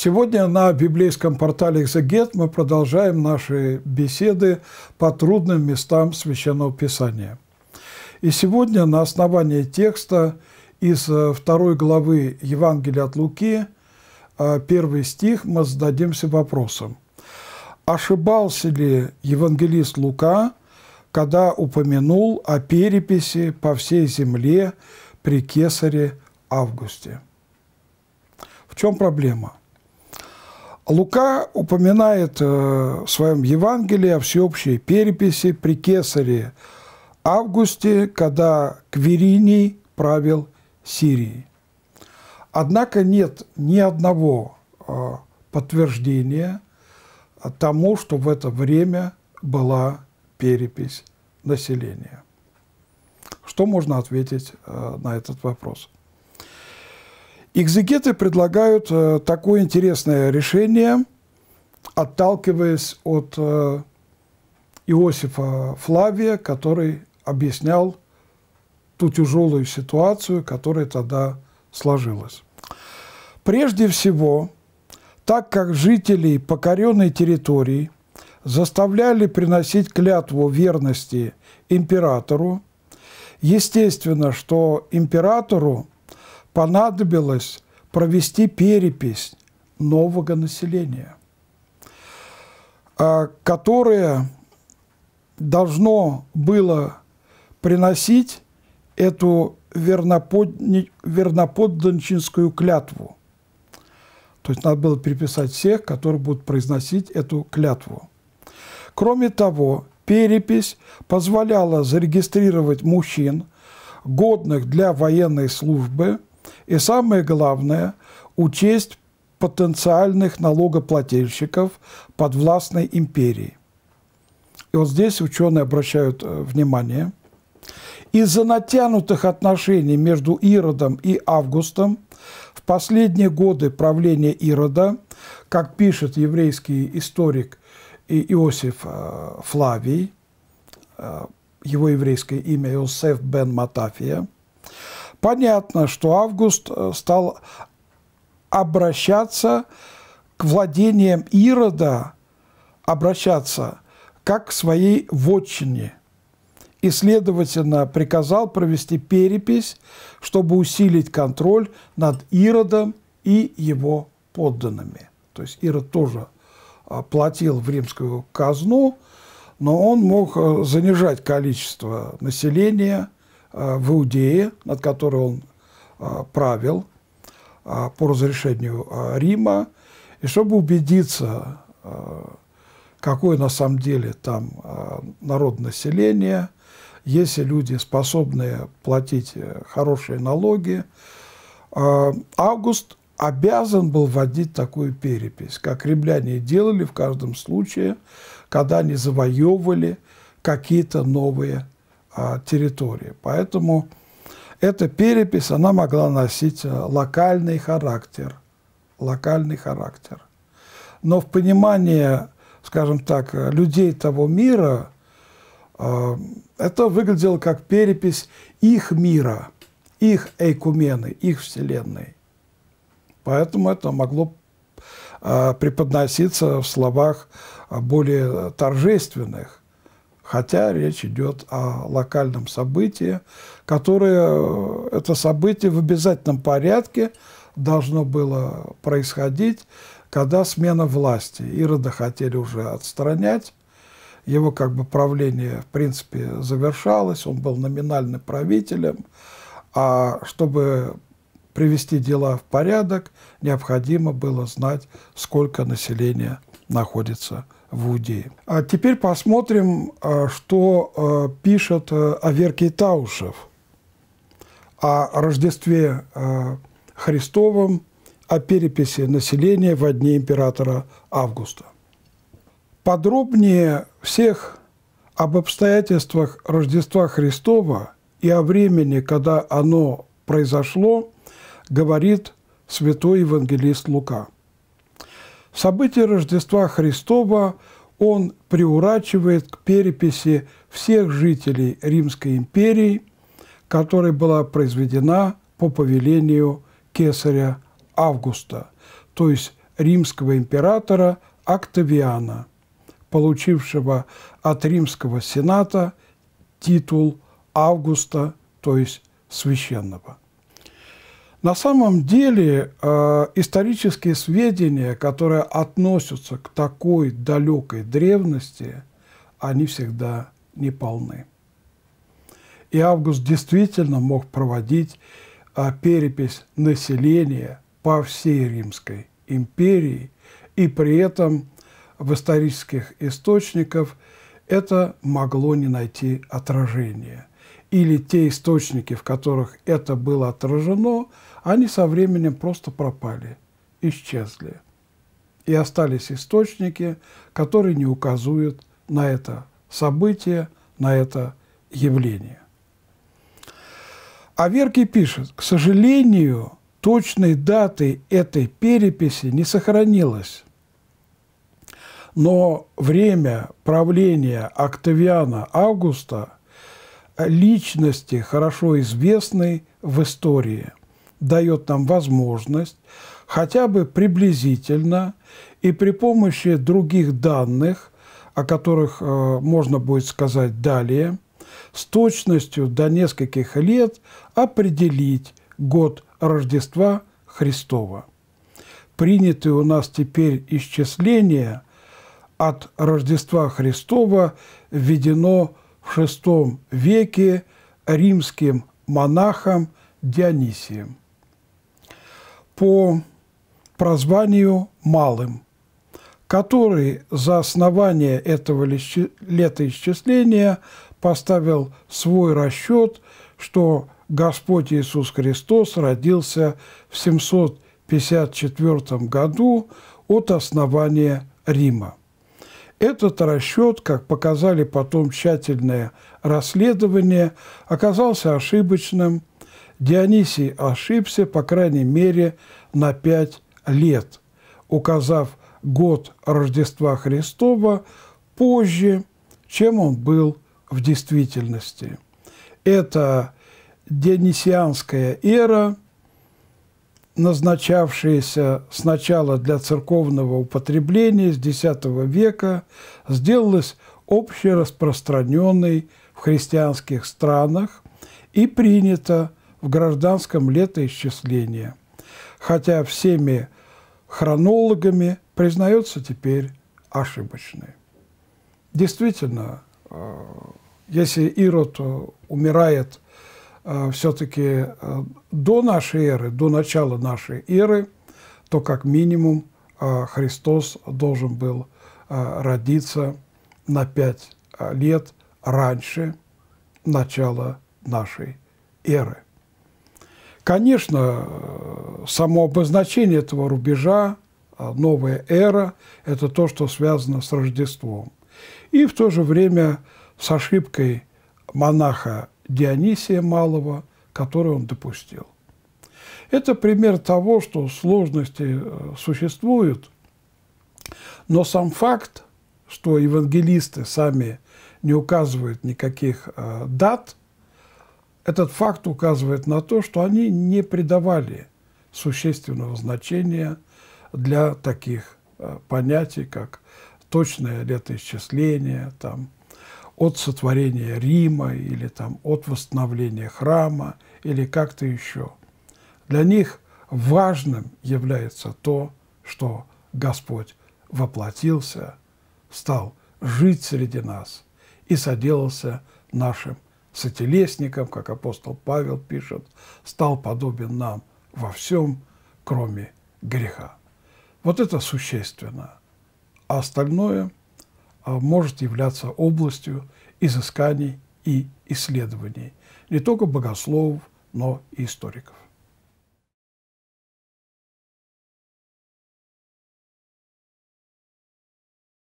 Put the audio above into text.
Сегодня на библейском портале «Экзегет» мы продолжаем наши беседы по трудным местам Священного Писания. И сегодня на основании текста из э, второй главы Евангелия от Луки, э, первый стих, мы зададимся вопросом. Ошибался ли евангелист Лука, когда упомянул о переписи по всей земле при кесаре Августе? В чем проблема? Лука упоминает э, в своем Евангелии о всеобщей переписи при Кесаре Августе, когда Квериний правил Сирией. Однако нет ни одного э, подтверждения тому, что в это время была перепись населения. Что можно ответить э, на этот вопрос? Экзегеты предлагают э, такое интересное решение, отталкиваясь от э, Иосифа Флавия, который объяснял ту тяжелую ситуацию, которая тогда сложилась. Прежде всего, так как жителей покоренной территории заставляли приносить клятву верности императору, естественно, что императору – понадобилось провести перепись нового населения, а, которое должно было приносить эту верноподданческую клятву. То есть надо было переписать всех, которые будут произносить эту клятву. Кроме того, перепись позволяла зарегистрировать мужчин, годных для военной службы – и самое главное – учесть потенциальных налогоплательщиков под подвластной империи. И вот здесь ученые обращают э, внимание. Из-за натянутых отношений между Иродом и Августом в последние годы правления Ирода, как пишет еврейский историк Иосиф э, Флавий, э, его еврейское имя Иосиф бен Матафия – Понятно, что Август э, стал обращаться к владениям Ирода, обращаться как к своей вотчине. И, следовательно, приказал провести перепись, чтобы усилить контроль над Иродом и его подданными. То есть Ирод тоже а, платил в римскую казну, но он мог э, занижать количество населения – Э, в Иудее, над которой он э, правил э, по разрешению Рима, и чтобы убедиться, какое на самом деле там народонаселение, если люди способны платить хорошие налоги, Август обязан был вводить такую перепись, как римляне делали в каждом случае, когда они завоевывали какие-то новые а, территории. Поэтому эта перепись, она могла носить э, локальный характер. Локальный характер. Но в понимании, скажем так, людей того мира, э, это выглядело как перепись их мира, их эйкумены, их вселенной. Поэтому это могло э, преподноситься в словах более торжественных – хотя речь идет о локальном событии, которое это событие в обязательном порядке должно было происходить, когда смена власти. Ирода хотели уже отстранять, его как бы правление, в принципе, завершалось, он был номинальным правителем, а чтобы привести дела в порядок, необходимо было знать, сколько населения находится в Вуди. А теперь посмотрим, а, что а, пишет а, Аверкий Таушев о Рождестве Христовом, о переписи населения во дни императора Августа. Подробнее всех об обстоятельствах Рождества Христова и о времени, когда оно произошло, говорит святой евангелист Лука – События Рождества Христова он приурачивает к переписи всех жителей Римской империи, которая была произведена по повелению кесаря Августа, то есть римского императора Октавиана, получившего от римского сената титул Августа, то есть священного. На самом деле э, исторические сведения, которые относятся к такой далекой древности, они всегда не полны. И Август действительно мог проводить э, перепись населения по всей Римской империи, и при этом в исторических источниках это могло не найти отражения – или те источники, в которых это было отражено, они со временем просто пропали, исчезли. И остались источники, которые не указывают на это событие, на это явление. А Верки пишет, к сожалению, точной даты этой переписи не сохранилось. Но время правления Октавиана Августа – личности, хорошо известной в истории, дает нам возможность хотя бы приблизительно и при помощи других данных, о которых э, можно будет сказать далее, с точностью до нескольких лет определить год Рождества Христова. Принятые у нас теперь исчисления от Рождества Христова введено в VI веке римским монахом Дионисием по прозванию «малым», который за основание этого летоисчисления поставил свой расчет, что Господь Иисус Христос родился в 754 году от основания Рима. Этот расчет, как показали потом тщательное расследование, оказался ошибочным. Дионисий ошибся, по крайней мере, на пять лет, указав год Рождества Христова позже, чем он был в действительности. Это Денисианская эра – назначавшееся сначала для церковного употребления с X века, сделалась общераспространенной в христианских странах и принята в гражданском летоисчислении, хотя всеми хронологами признается теперь ошибочной. Действительно, э, если Ирод умирает – Э, все-таки э, до нашей эры, до начала нашей эры, то как минимум э, Христос должен был родиться на пять лет раньше начала нашей эры. Конечно, само обозначение этого рубежа, новая эра, это то, что связано с Рождеством. И в то же время с ошибкой монаха Дионисия Малого, который он допустил. Это пример того, что сложности э, существуют, но сам факт, что евангелисты сами не указывают никаких э, дат, этот факт указывает на то, что они не придавали существенного значения для таких э, понятий, как точное летоисчисление, там, от сотворения Рима или там, от восстановления храма или как-то еще. Для них важным является то, что Господь воплотился, стал жить среди нас и соделался нашим сотелесником, как апостол Павел пишет, стал подобен нам во всем, кроме греха. Вот это существенно. А остальное – а, может являться областью изысканий и исследований не только богословов, но и историков.